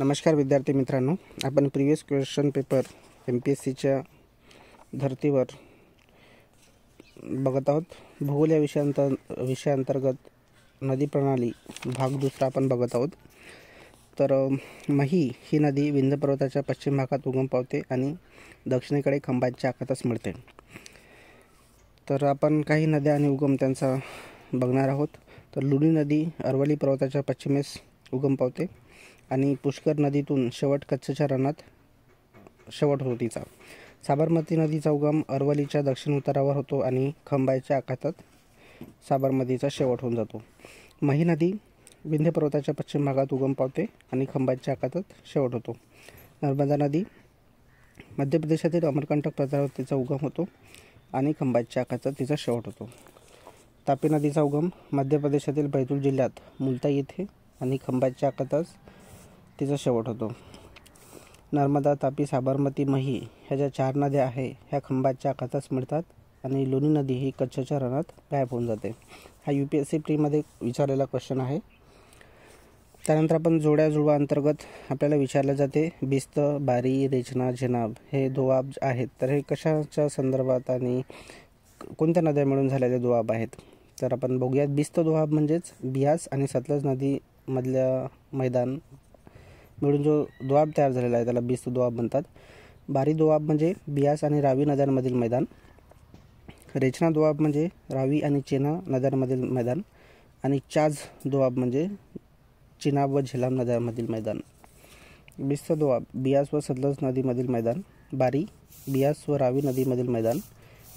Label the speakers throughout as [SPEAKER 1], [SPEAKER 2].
[SPEAKER 1] नमस्कार विद्यार्थी मित्रांनो आपण previous question paper M P S सीच्या धर्तीवर बघत आहोत भूगोल या विषयांत विषयांतर्गत नदी प्रणाली भाग दुसरा आपण बघत आहोत तर मही ही नदी विंध्य पर्वताच्या पश्चिम भागात उगम पावते आणि दक्षिणेकडे खंबाच्या आखातच मिळते तर आपण काही नद्या आणि उगम त्यांचा बघणार आहोत तर लुणी नदी अरवली पर्वताच्या पश्चिमेस उगम पावते आणि पुष्कर नदीतून शेवट कच्छच्या रणात शेवट होतो तिचा साबरमती नदीचा उगम अरवलीच्या दक्षिण उतारावर होतो आणि खंबाईच्या आखातात साबरमतीचा शेवट होऊन जातो मही नदी विंध्य पर्वताच्या पश्चिम भागात उगम पावते आणि खंबाईच्या आखातात शेवट होतो नर्मदा नदी मध्य प्रदेशातील अमरकंटक प्रजावर तिचा उगम होतो आणि खंबाईच्या आखातात तिचा शेवट होतो तापी नदीचा उगम मध्य प्रदेशातील बैतूल जिल्ह्यात मुलता येथे आणि खंबाच्या आखातच तिचा शेवट होतो नर्मदा तापी साबरमती मही ह्या ज्या चार नद्या आहे ह्या खंबाच्या आखातच मिळतात आणि लोणी नदी ही कच्छच्या रणात गायब होऊन जाते हा यू पी एस सी प्रीमध्ये विचारलेला क्वेश्चन आहे त्यानंतर आपण जोड्या जुळवा अंतर्गत आपल्याला विचारले जाते बिस्त बारी रेचना जेनाब हे दोआब आहेत तर हे कशाच्या संदर्भात आणि कोणत्या नद्या मिळून झालेले दुआब आहेत तर आपण बघूयात बिस्त दुआब म्हणजेच बियास आणि सतलज नदीमधल्या मैदान मिळून जो दोआब तयार झालेला आहे त्याला बिस्त दोआब म्हणतात बारी दोआब म्हणजे बियास आणि रावी नद्यांमधील मैदान रेचना दोआब म्हणजे रावी आणि चेना नद्यांमधील मैदान आणि चाज दोआब म्हणजे चिनाब व झेलाम नद्यांमधील मैदान बिस्त दोआब बियास व सदलज नदीमधील मैदान बारी बियास व रावी नदीमधील मैदान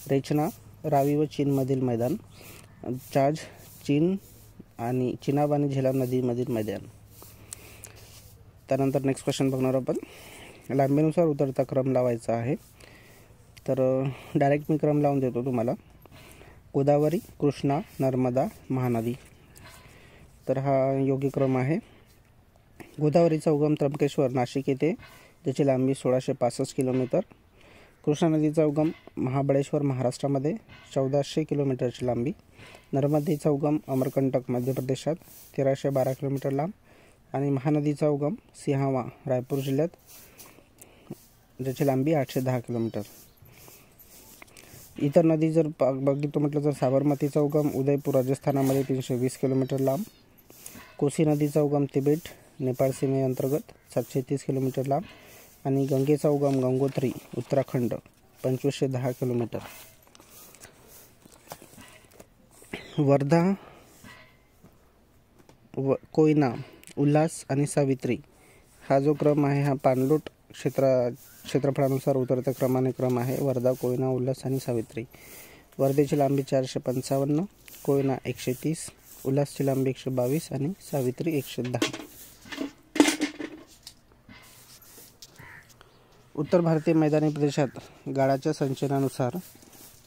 [SPEAKER 1] रेचना रावी व चीनमधील मैदान चाज चीन आणि चिनाब आणि झेलाम नदीमधील मैदान त्यानंतर नेक्स्ट क्वेश्चन बघणार आपण लांबीनुसार उतरता क्रम लावायचा आहे तर डायरेक्ट मी क्रम लावून देतो तुम्हाला गोदावरी कृष्णा नर्मदा महानदी तर हा योग्य क्रम आहे गोदावरीचा उगम त्र्यंबकेश्वर नाशिक येथे ज्याची लांबी सोळाशे पासष्ट किलोमीटर कृष्णा नदीचा उगम महाबळेश्वर महाराष्ट्रामध्ये चौदाशे किलोमीटरची लांबी नर्मदेचा उगम अमरकंटक मध्य प्रदेशात तेराशे बारा किलोमीटर लांब आणि महानदीचा उगम सिंहावा रायपूर जिल्ह्यात ज्याची लांबी आठशे दहा किलोमीटर इतर नदी जर बघितो म्हटलं तर साबरमतीचा उगम उदयपूर राजस्थानामध्ये तीनशे वीस किलोमीटर लांब कोसी नदीचा उगम तिबेट नेपाळ सीमेअंतर्गत सातशे तीस किलोमीटर लांब आणि गंगेचा उगम गंगोत्री उत्तराखंड पंचवीसशे दहा किलोमीटर वर्धा व कोयना उल्हास आणि सावित्री हा जो क्रम आहे हा पाणलोट क्षेत्रा क्षेत्रफळानुसार उतरत्या क्रमाने क्रम आहे वर्धा कोयना उल्हास आणि सावित्री वर्धेची लांबी चारशे पंचावन्न कोयना एकशे तीस उल्हासची लांबी एकशे बावीस आणि सावित्री एकशे दहा उत्तर भारतीय मैदानी प्रदेशात गाळाच्या संचयनानुसार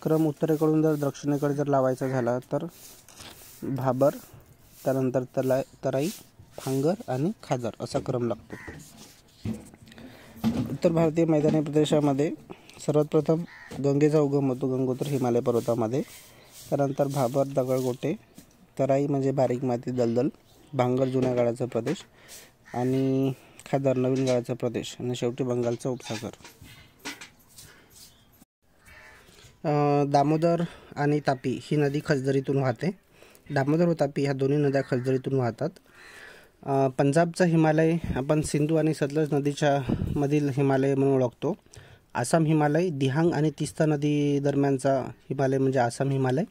[SPEAKER 1] क्रम उत्तरेकडून जर दक्षिणेकडे जर लावायचा झाला तर भाबर त्यानंतर तला तराई भांगर आणि खाजर असा क्रम लागतो उत्तर भारतीय मैदानी प्रदेशामध्ये सर्वात प्रथम गंगेचा उगम होतो गंगोत्र हिमालय पर्वतामध्ये त्यानंतर भाबर दगडगोटे तराई म्हणजे बारीक माती दलदल भांगर जुन्या गाळाचा प्रदेश आणि खादर नवीन गाळाचा प्रदेश आणि शेवटी बंगालचा उपसागर दामोदर आणि तापी ही नदी खजदरीतून वाहते दामोदर व तापी ह्या दोन्ही नद्या खजदरीतून वाहतात पंजाबचा हिमालय आपण सिंधू आणि सतलज नदीच्या मधील हिमालय म्हणून ओळखतो आसाम हिमालय दिहांग आणि तिस्ता नदी दरम्यानचा हिमालय म्हणजे आसाम हिमालय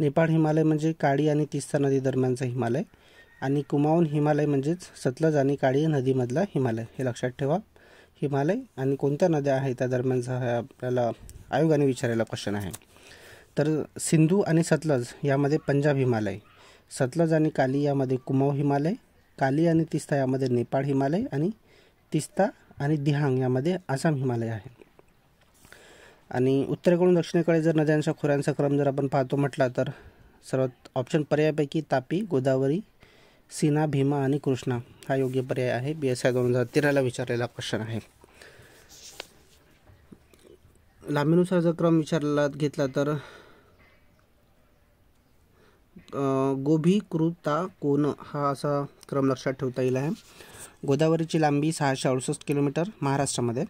[SPEAKER 1] नेपाळ हिमालय म्हणजे काळी आणि तिस्ता नदी दरम्यानचा हिमालय आणि कुमाऊन हिमालय म्हणजेच सतलज आणि काळी नदीमधला हिमालय हे लक्षात ठेवा हिमालय आणि कोणत्या नद्या आहेत त्या दरम्यानचा हा आपल्याला आयोगाने विचारलेला क्वेश्चन आहे तर सिंधू आणि सतलज यामध्ये पंजाब हिमालय सतलज आणि काली यामध्ये कुमाऊ हिमालय काली आणि तिस्ता यामध्ये नेपाळ हिमालय आणि तिस्ता आणि दिहांग यामध्ये आसाम हिमालय आहे आणि उत्तरेकडून दक्षिणेकडे जर नद्यांच्या खोऱ्यांचा क्रम जर आपण पाहतो म्हटला तर सर्वात ऑप्शन पर्यायापैकी तापी गोदावरी सीना भीमा आणि कृष्णा हा योग्य पर्याय आहे बी एस आय दोन हजार तेराला विचारलेला क्वेश्चन आहे लांबीनुसार जर क्रम विचारला घेतला तर गोभी कृता कोन हा असा क्रम लक्षात ठेवता येईल आहे गोदावरीची लांबी सहाशे अडुसष्ट किलोमीटर महाराष्ट्रामध्ये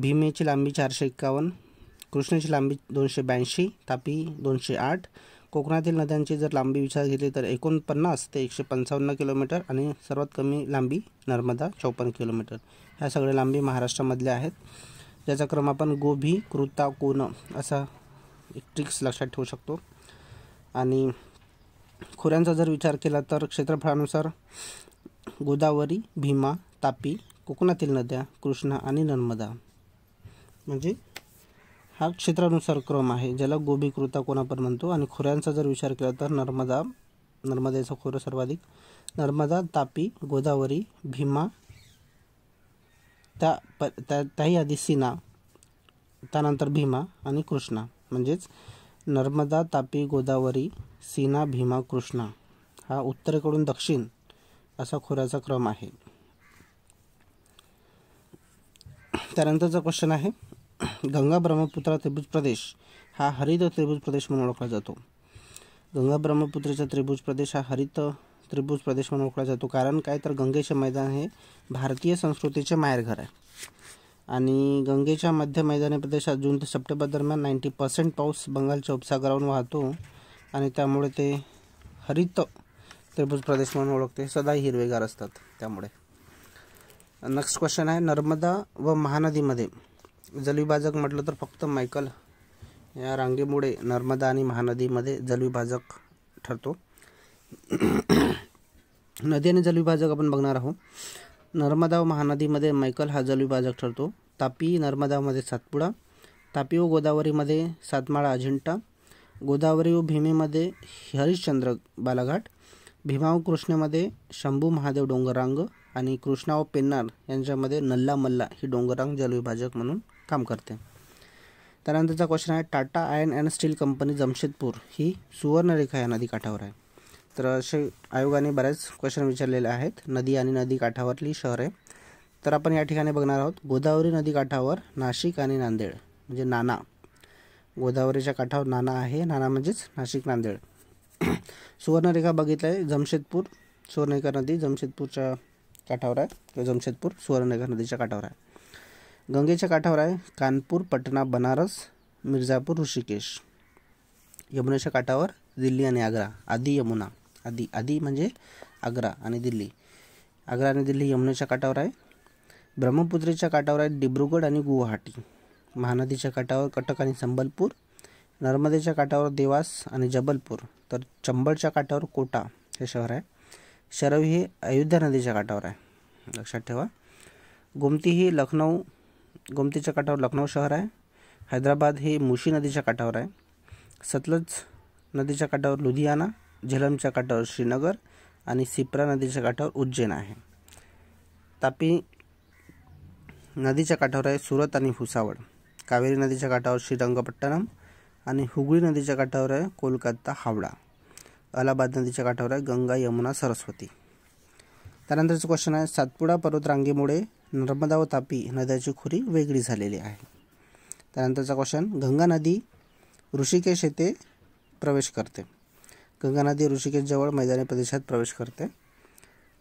[SPEAKER 1] भीमेची लांबी चारशे एक्कावन्न कृष्णेची लांबी दोनशे ब्याऐंशी तापी दोनशे आठ कोकणातील नद्यांची जर लांबी विचार घेतली तर एकोणपन्नास ते एकशे पंचावन्न किलोमीटर आणि सर्वात कमी लांबी नर्मदा चौपन्न किलोमीटर ह्या सगळ्या लांबी महाराष्ट्रामधल्या आहेत ज्याचा क्रम आपण गोभी कृता कोन असा एक ट्रिक्स लक्षात ठेवू शकतो आणि खोऱ्यांचा जर विचार केला तर क्षेत्रफळानुसार गोदावरी भीमा तापी कोकणातील नद्या कृष्णा आणि नर्मदा म्हणजे हा क्षेत्रानुसार क्रम आहे ज्याला गोबीकृता कृता कोणापण म्हणतो आणि खोऱ्यांचा जर विचार केला तर नर्मदा नर्मदेचा खोरं सर्वाधिक नर्मदा तापी गोदावरी भीमा त्या प त्याही आधी सीना त्यानंतर भीमा आणि कृष्णा म्हणजेच नर्मदा तापी गोदावरी सीना भीमा कृष्णा हा उत्तरेकडून दक्षिण असा खोऱ्याचा क्रम आहे त्यानंतरचा क्वेश्चन आहे गंगा ब्रह्मपुत्रा त्रिभुज प्रदेश हा हरित त्रिभुज प्रदेश म्हणून ओळखला जातो गंगा ब्रह्मपुत्राचा त्रिभुज प्रदेश हा हरित त्रिभुज प्रदेश म्हणून ओळखला जातो कारण काय तर गंगेचे मैदान हे भारतीय संस्कृतीचे माहेरघर आहे आणि गंगेच्या मध्य मैदानी प्रदेशात जून ते सप्टेंबर दरम्यान नाईन्टी पर्सेंट पाऊस बंगालच्या उपसागरावरून वाहतो आणि त्यामुळे ते हरित त्रिभुज प्रदेश म्हणून ओळखते सदाही हिरवेगार असतात त्यामुळे नेक्स्ट क्वेश्चन आहे नर्मदा व महानदीमध्ये जलविभाजक म्हटलं तर फक्त मायकल या रांगेमुळे नर्मदा आणि महानदीमध्ये जलविभाजक ठरतो नदी आणि जलविभाजक आपण बघणार आहोत नर्मदा व महानदीमध्ये मैकल हा जलविभाजक ठरतो तापी नर्मदामध्ये सातपुडा तापी व गोदावरीमध्ये सातमाळा अजिंठा गोदावरी व भीमेमध्ये हरिश्चंद्र बालाघाट भीमा व कृष्णेमध्ये शंभू महादेव डोंगररांग आणि कृष्णा व पेन्नार यांच्यामध्ये नल्ला मल्ला ही डोंगररांग जलविभाजक म्हणून काम करते त्यानंतरचा क्वेश्चन आहे Tata iron and steel company Jamshedpur ही सुवर्णरेखा या नदी काठावर आहे तर असे आयोगाने बऱ्याच क्वेश्चन विचारलेले आहेत नदी आणि नदी काठावरली शहरे तर आपण या ठिकाणी बघणार आहोत गोदावरी नदी काठावर नाशिक आणि नांदेड म्हणजे नाना गोदावरीच्या काठावर नाना आहे नाना म्हणजेच नाशिक नांदेड सुवर्णरेखा बघितलं आहे जमशेदपूर सुवर्णरेखा नदी जमशेदपूरच्या काठावर आहे किंवा जमशेदपूर सुवर्णरेखा नदीच्या काठावर आहे गंगेच्या काठावर आहे कानपूर पटना बनारस मिर्झापूर ऋषिकेश यमुनेच्या काठावर दिल्ली आणि आग्रा आदी यमुना आधी आधी म्हणजे आग्रा आणि दिल्ली आग्रा आणि दिल्ली यमुनेच्या काठावर आहे ब्रह्मपुत्रेच्या काठावर आहे डिब्रुगड आणि गुवाहाटी महानदीच्या काठावर कटक आणि संबलपूर नर्मदेच्या काठावर देवास आणि जबलपूर तर चंबळच्या काठावर कोटा हे शहर आहे शरवी हे अयोध्या नदीच्या काठावर आहे लक्षात ठेवा गोमती ही लखनऊ गोमतीच्या काठावर लखनौ शहर आहे हैदराबाद हे मुशी नदीच्या काठावर आहे सतलज नदीच्या काठावर लुधियाना झेलमच्या काठावर श्रीनगर आणि सिप्रा नदीच्या काठावर उज्जैन आहे तापी नदीच्या काठावर आहे सुरत आणि भुसावळ कावेरी नदीच्या काठावर श्रीरंगपट्टणम आणि हुगळी नदीच्या काठावर आहे कोलकाता हावडा अलाहाबाद नदीच्या काठावर आहे गंगा यमुना सरस्वती त्यानंतरचं क्वेश्चन आहे सातपुडा पर्वतरांगेमुळे नर्मदा व तापी नद्याची खोरी वेगळी झालेली आहे त्यानंतरचा क्वेश्चन गंगा नदी ऋषिकेश येथे प्रवेश करते गंगा नदी ऋषिकेशजवळ मैदानी प्रदेशात प्रवेश करते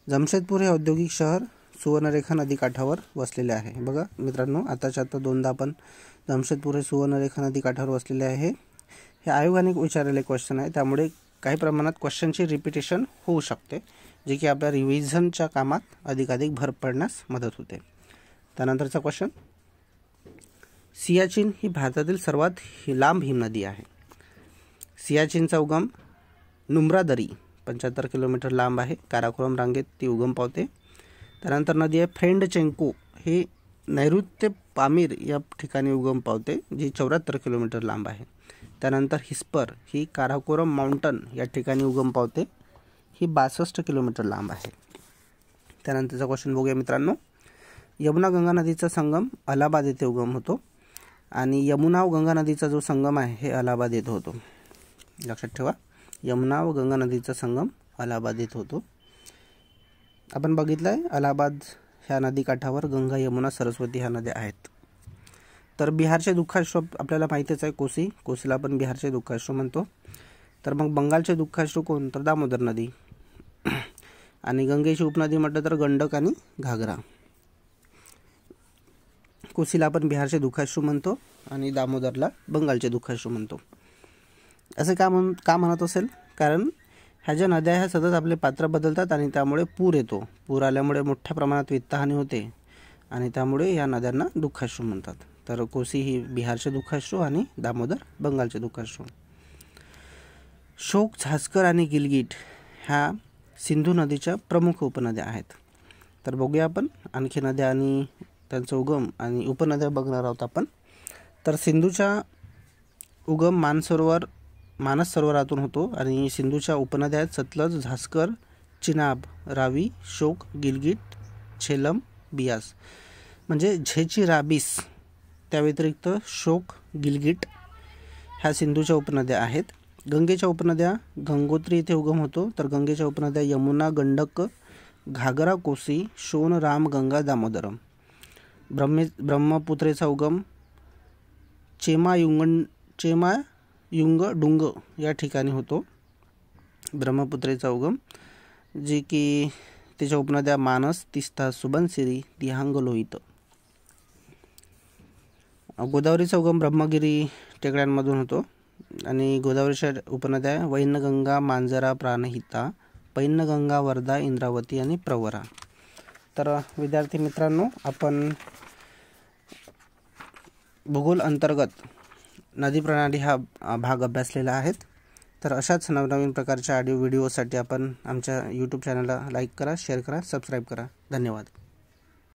[SPEAKER 1] जमशेदपूर हे औद्योगिक शहर सुवर्णरेखा नदीकाठावर वसलेले आहे बघा मित्रांनो आताच्या आता दोनदा आपण जमशेदपूर हे सुवर्णरेखा नदीकाठावर वसलेले आहे हे आयोगाने विचारलेले क्वेश्चन आहे त्यामुळे काही प्रमाणात क्वेश्चनची रिपिटेशन होऊ शकते जे की आपल्या रिव्हिजनच्या कामात अधिकाधिक भर पडण्यास मदत होते त्यानंतरचा क्वेश्चन सियाचीन ही भारतातील सर्वात लांब हिमनदी आहे सियाचीनचा उगम नुमरादरी पंच्याहत्तर किलोमीटर लांब आहे काराकोरम रांगेत ती उगम पावते त्यानंतर नदी आहे फ्रेंड चेंकू हे नैऋत्य पामीर या ठिकाणी उगम पावते जी चौऱ्याहत्तर किलोमीटर लांब आहे त्यानंतर हिस्पर ही काराकोरम माउंटन या ठिकाणी उगम पावते ही बासष्ट किलोमीटर लांब आहे त्यानंतरचा क्वेश्चन बघूया मित्रांनो यमुना गंगा नदीचा संगम अलाहाबाद येथे उगम होतो आणि यमुना व गंगा नदीचा जो संगम आहे हे अलाहाबाद येथे होतो लक्षात ठेवा यमुना व गंगा नदीचा संगम अलाहाबाद होतो आपण बघितलं आहे अलाहाबाद ह्या नदीकाठावर गंगा यमुना सरस्वती ह्या नद्या आहेत तर बिहारचे दुःखाश्व आपल्याला माहितीच आहे कोसी कोसीला आपण बिहारचे दुःखाश्रू म्हणतो तर मग बंगालचे दुःखाश्रू कोण तर दामोदर नदी आणि गंगेची उपनदी म्हटलं तर गंडक आणि घागरा कोसीला आपण बिहारचे दुःखाश्रू म्हणतो आणि दामोदरला बंगालचे दुःखाश्रू म्हणतो असं का म्हण का म्हणत असेल कारण ह्या ज्या नद्या ह्या सतत आपले पात्र बदलतात आणि त्यामुळे पूर येतो पूर आल्यामुळे मोठ्या प्रमाणात वित्तहानी होते आणि त्यामुळे या नद्यांना दुःखाश्रू म्हणतात तर कोसी ही बिहारचे दुःखाश्रू आणि दामोदर बंगालचे दुःखाश्रू शोक झास्कर आणि गिलगिट ह्या सिंधू नदीच्या प्रमुख उपनद्या आहेत तर बघूया आपण आणखी नद्या आणि त्यांचा उगम आणि उपनद्या बघणार आहोत आपण तर सिंधूच्या उगम मानसरोवर मानस सरोवरातून होतो आणि सिंधूच्या उपनद्यात सतलज झास्कर चिनाब रावी शोक गिलगिट झेलम बियास म्हणजे झेची राबीस त्या व्यतिरिक्त शोक गिलगिट ह्या सिंधूच्या उपनद्या आहेत गंगेच्या उपनद्या गंगोत्री येथे उगम होतो तर गंगेच्या उपनद्या यमुना गंडक घागरा कोसी शोन राम गंगा दामोदरम ब्रह्मे ब्रह्मपुत्रेचा उगम चेमायुंगण चेमा युंग डुंग या ठिकाणी होतो ब्रह्मपुत्रेचा उगम जे की त्याच्या उपनद्या मानस तिस्ता सुबनसिरी दिहांग लोहित गोदावरीचा उगम ब्रह्मगिरी टेकड्यांमधून होतो आणि गोदावरीच्या उपनद्या वैनगंगा मांजरा प्राणहिता पैनगंगा वर्धा इंद्रावती आणि प्रवरा तर विद्यार्थी मित्रांनो आपण भूगोल अंतर्गत नदी प्रणाली हा भाग अभ्यासलेला आहेत तर अशाच नवनवीन प्रकारच्या ऑडिओ व्हिडिओसाठी आपण आमच्या यूट्यूब चॅनलला लाईक करा शेअर करा सबस्क्राईब करा धन्यवाद